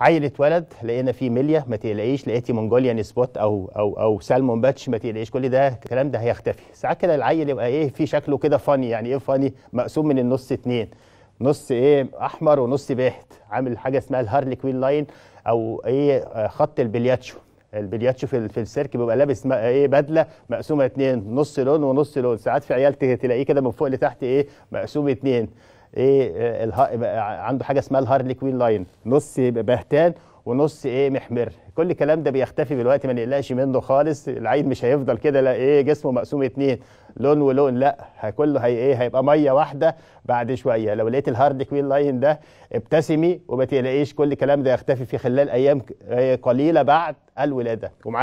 عيل اتولد لقينا فيه ميليا ما تقلقيش لقيتي منجوليان سبوت او او او سالمون باتش ما تقلقيش كل ده الكلام ده هيختفي ساعات كده العيل يبقى ايه في شكله كده فاني يعني ايه فاني مقسوم من النص اتنين نص ايه احمر ونص باهت عامل حاجه اسمها الهارلي كوين لاين او ايه خط البلياتشو البلياتشو في في السيرك بيبقى لابس ايه بدله مقسومه اتنين نص لون ونص لون ساعات في عيال تلاقيه كده من فوق لتحت ايه مقسوم اتنين ايه آه، عنده حاجه اسمها الهارلي كوين لاين نص بهتان ونص ايه محمر كل الكلام ده بيختفي دلوقتي ما نقلقش منه خالص العيد مش هيفضل كده لا ايه جسمه مقسوم اتنين لون ولون لا كله هي ايه هيبقى ميه واحده بعد شويه لو لقيت الهارد كوين لاين ده ابتسمي وما تقلقيش كل الكلام ده يختفي في خلال ايام آه، قليله بعد الولاده ومع